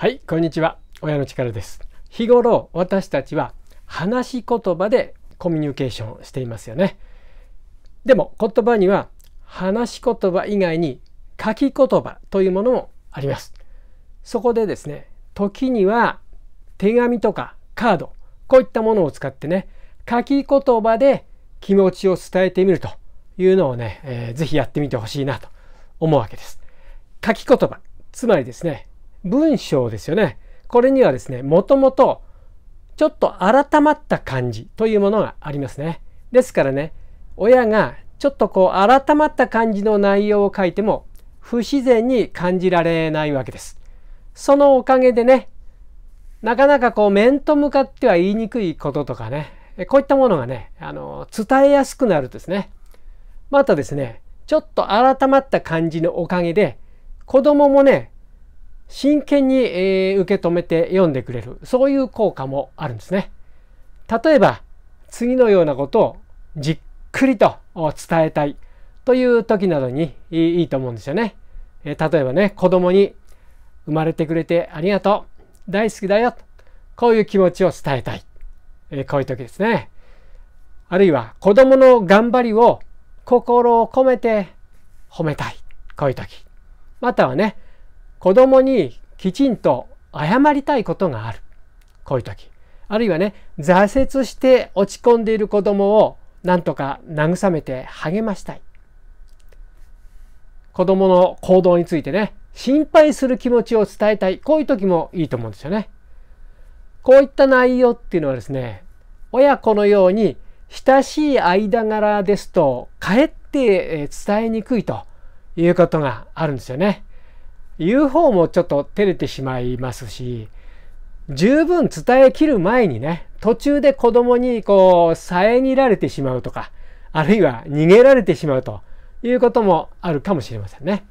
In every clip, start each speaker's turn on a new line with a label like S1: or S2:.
S1: はいこんにちは親の力です日頃私たちは話し言葉でコミュニケーションしていますよねでも言葉には話し言葉以外に書き言葉というものもありますそこでですね時には手紙とかカードこういったものを使ってね書き言葉で気持ちを伝えてみるというのをね、えー、ぜやってみてほしいなと思うわけです書き言葉つまりですね文章ですよね。これにはですね、もともとちょっと改まった感じというものがありますね。ですからね、親がちょっとこう改まった感じの内容を書いても不自然に感じられないわけです。そのおかげでね、なかなかこう面と向かっては言いにくいこととかね、こういったものがね、あの、伝えやすくなるんですね。またですね、ちょっと改まった感じのおかげで、子供もね、真剣に、えー、受け止めて読んでくれるそういう効果もあるんですね。例えば次のようなことをじっくりと伝えたいという時などにいいと思うんですよね。えー、例えばね子供に「生まれてくれてありがとう大好きだよ」こういう気持ちを伝えたい、えー、こういう時ですね。あるいは子供の頑張りを心を込めて褒めたいこういう時またはね子供にきちんと謝りたいことがあるこういう時あるいはね挫折して落ち込んでいる子供をなんとか慰めて励ましたい子供の行動についてね心配する気持ちを伝えたいこういう時もいいと思うんですよねこういった内容っていうのはですね親子のように親しい間柄ですとかえって伝えにくいということがあるんですよね。言う方もちょっと照れてしまいますし十分伝えきる前にね途中で子供にこう遮られてしまうとかあるいは逃げられてしまうということもあるかもしれませんね。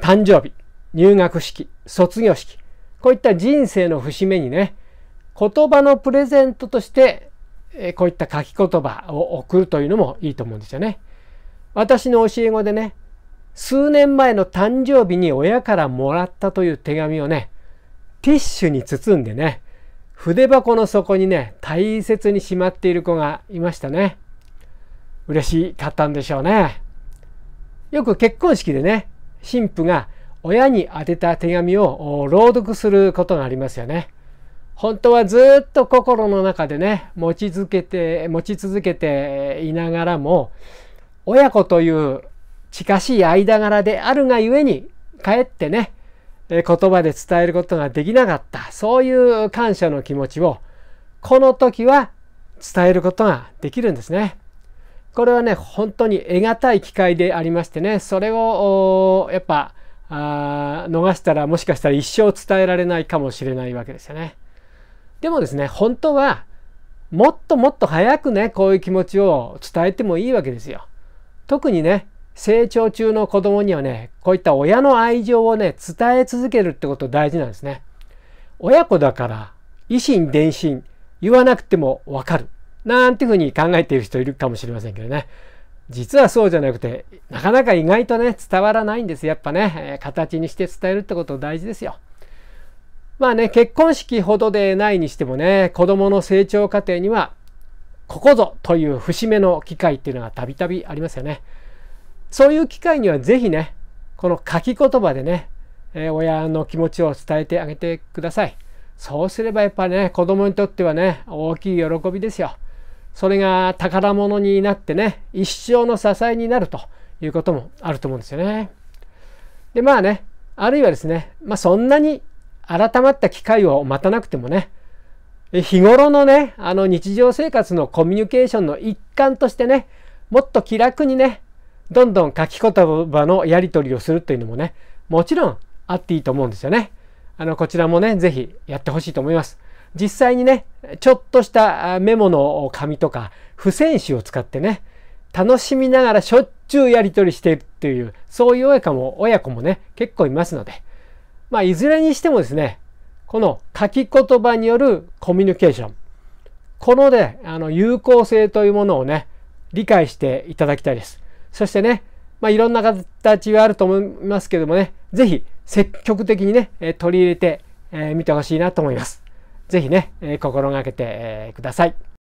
S1: 誕生日入学式卒業式こういった人生の節目にね言葉のプレゼントとしてこういった書き言葉を送るというのもいいと思うんですよね。私の教え子でね数年前の誕生日に親からもらったという手紙をね、ティッシュに包んでね、筆箱の底にね、大切にしまっている子がいましたね。嬉しかったんでしょうね。よく結婚式でね、新婦が親に宛てた手紙を朗読することがありますよね。本当はずっと心の中でね、持ち続けて、持ち続けていながらも、親子という近しい間柄であるがゆえに、かえってね、言葉で伝えることができなかった、そういう感謝の気持ちを、この時は伝えることができるんですね。これはね、本当に得難い機会でありましてね、それをやっぱあ逃したらもしかしたら一生伝えられないかもしれないわけですよね。でもですね、本当はもっともっと早くね、こういう気持ちを伝えてもいいわけですよ。特にね、成長中の子供にはね、こういった親の愛情をね、伝え続けるってこと大事なんですね。親子だから、維心伝心、言わなくてもわかる。なんていうふうに考えている人いるかもしれませんけどね。実はそうじゃなくて、なかなか意外とね、伝わらないんです。やっぱね、形にして伝えるってこと大事ですよ。まあね、結婚式ほどでないにしてもね、子供の成長過程には、ここぞという節目の機会っていうのがたびたびありますよね。そういう機会には是非ね、この書き言葉でね、えー、親の気持ちを伝えてあげてください。そうすればやっぱね、子供にとってはね、大きい喜びですよ。それが宝物になってね、一生の支えになるということもあると思うんですよね。で、まあね、あるいはですね、まあ、そんなに改まった機会を待たなくてもね、日頃のね、あの日常生活のコミュニケーションの一環としてね、もっと気楽にね、どんどん書き言葉のやり取りをするというのもねもちろんあっていいと思うんですよね。あのこちらもね是非やってほしいと思います。実際にねちょっとしたメモの紙とか付箋紙を使ってね楽しみながらしょっちゅうやり取りしているというそういう親子も親子もね結構いますのでまあいずれにしてもですねこの書き言葉によるコミュニケーションこのねあの有効性というものをね理解していただきたいです。そしてね、まあ、いろんな形があると思いますけどもね、ぜひ積極的にね、取り入れてみてほしいなと思います。ぜひね、心がけてください。